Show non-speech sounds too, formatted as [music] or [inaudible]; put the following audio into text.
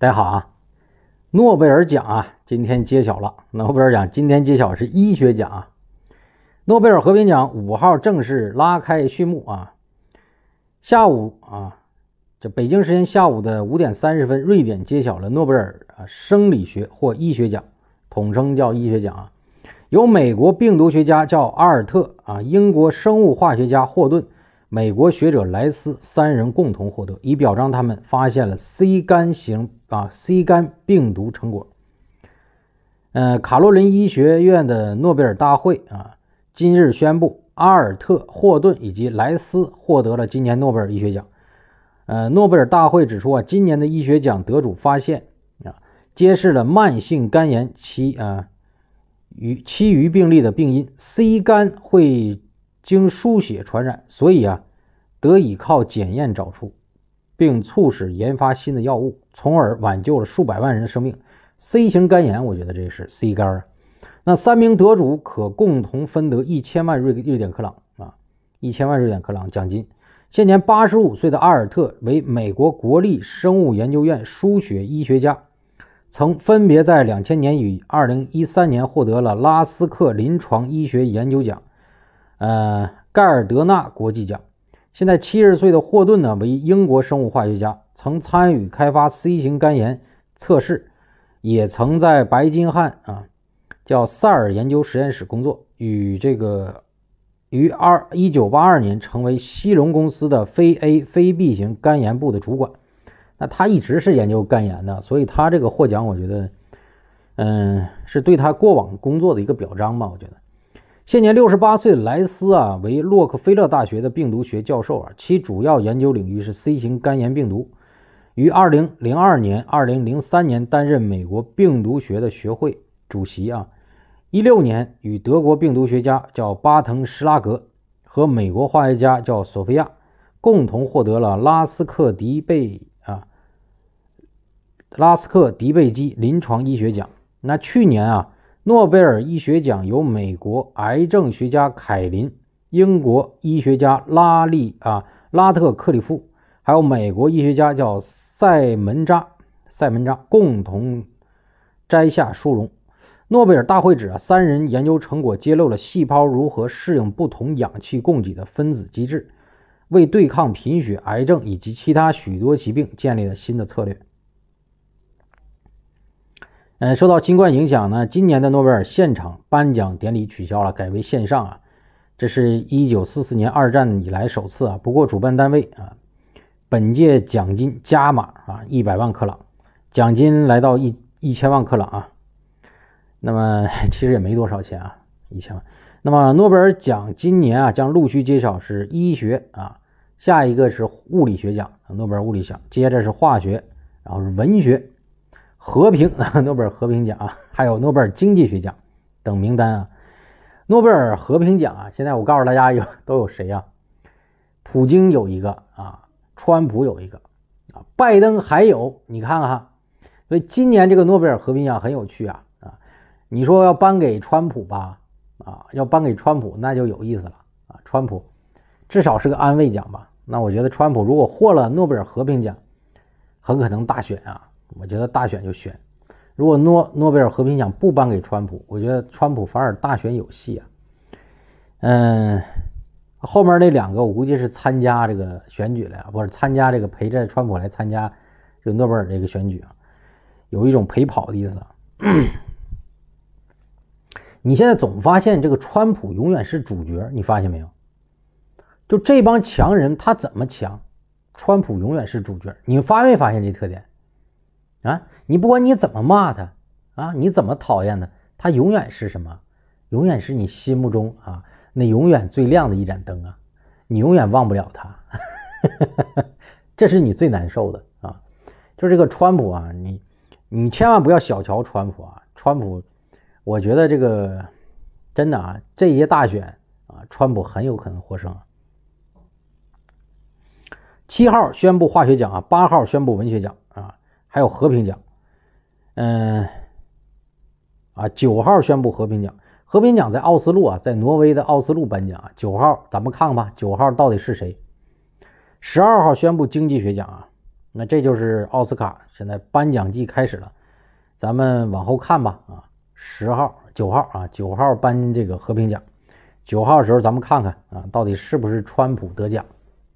大家好啊，诺贝尔奖啊，今天揭晓了。诺贝尔奖今天揭晓是医学奖啊，诺贝尔和平奖五号正式拉开序幕啊。下午啊，这北京时间下午的五点三十分，瑞典揭晓了诺贝尔啊生理学或医学奖，统称叫医学奖啊，由美国病毒学家叫阿尔特啊，英国生物化学家霍顿。美国学者莱斯三人共同获得，以表彰他们发现了 C 肝型啊 C 肝病毒成果。呃，卡罗琳医学院的诺贝尔大会啊，今日宣布阿尔特、霍顿以及莱斯获得了今年诺贝尔医学奖。呃，诺贝尔大会指出啊，今年的医学奖得主发现啊，揭示了慢性肝炎其啊与其余病例的病因，C 肝会。经输血传染，所以啊，得以靠检验找出，并促使研发新的药物，从而挽救了数百万人的生命。C 型肝炎，我觉得这是 C 肝。那三名得主可共同分得一千万瑞瑞典克朗啊，一千万瑞典克朗奖金。现年八十五岁的阿尔特为美国国立生物研究院输血医学家，曾分别在两千年与二零一三年获得了拉斯克临床医学研究奖。呃，盖尔德纳国际奖，现在七十岁的霍顿呢，为英国生物化学家，曾参与开发 C 型肝炎测试，也曾在白金汉啊叫塞尔研究实验室工作，与这个于二一九八二年成为西龙公司的非 A 非 B 型肝炎部的主管。那他一直是研究肝炎的，所以他这个获奖，我觉得，嗯，是对他过往工作的一个表彰吧，我觉得。现年六十八岁的莱斯啊，为洛克菲勒大学的病毒学教授啊，其主要研究领域是 C 型肝炎病毒。于二零零二年、二零零三年担任美国病毒学的学会主席啊。一六年，与德国病毒学家叫巴滕施拉格和美国化学家叫索菲亚共同获得了拉斯克迪贝啊拉斯克迪贝基临床医学奖。那去年啊。诺贝尔医学奖由美国癌症学家凯林、英国医学家拉利啊拉特克里夫，还有美国医学家叫塞门扎塞门扎共同摘下殊荣。诺贝尔大会指啊，三人研究成果揭露了细胞如何适应不同氧气供给的分子机制，为对抗贫血、癌症以及其他许多疾病建立了新的策略。呃，受到新冠影响呢，今年的诺贝尔现场颁奖典礼取消了，改为线上啊。这是一九四四年二战以来首次啊。不过主办单位啊，本届奖金加码啊，一百万克朗，奖金来到一一千万克朗啊。那么 [laughs] 其实也没多少钱啊，一千万。那么诺贝尔奖今年啊将陆续揭晓，是医学啊，下一个是物理学奖，诺贝尔物理学，接着是化学，然后是文学。和平啊，[laughs] 诺贝尔和平奖，还有诺贝尔经济学奖等名单啊。诺贝尔和平奖啊，现在我告诉大家有都有谁啊？普京有一个啊，川普有一个啊，拜登还有。你看哈，所以今年这个诺贝尔和平奖很有趣啊啊！你说要颁给川普吧啊，要颁给川普那就有意思了啊。川普至少是个安慰奖吧？那我觉得川普如果获了诺贝尔和平奖，很可能大选啊。我觉得大选就选，如果诺诺贝尔和平奖不颁给川普，我觉得川普反而大选有戏啊。嗯，后面那两个我估计是参加这个选举了，不是参加这个陪着川普来参加这诺贝尔这个选举啊，有一种陪跑的意思。你现在总发现这个川普永远是主角，你发现没有？就这帮强人他怎么强，川普永远是主角，你发没发现这特点？啊，你不管你怎么骂他，啊，你怎么讨厌他，他永远是什么？永远是你心目中啊那永远最亮的一盏灯啊，你永远忘不了他，[laughs] 这是你最难受的啊。就这个川普啊，你你千万不要小瞧川普啊，川普，我觉得这个真的啊，这一大选啊，川普很有可能获胜。七号宣布化学奖啊，八号宣布文学奖。还有和平奖，嗯，啊，九号宣布和平奖，和平奖在奥斯陆啊，在挪威的奥斯陆颁奖啊。九号，咱们看看吧，九号到底是谁？十二号宣布经济学奖啊，那这就是奥斯卡。现在颁奖季开始了，咱们往后看吧。啊，十号、九号啊，九号颁这个和平奖，九号的时候咱们看看啊，到底是不是川普得奖？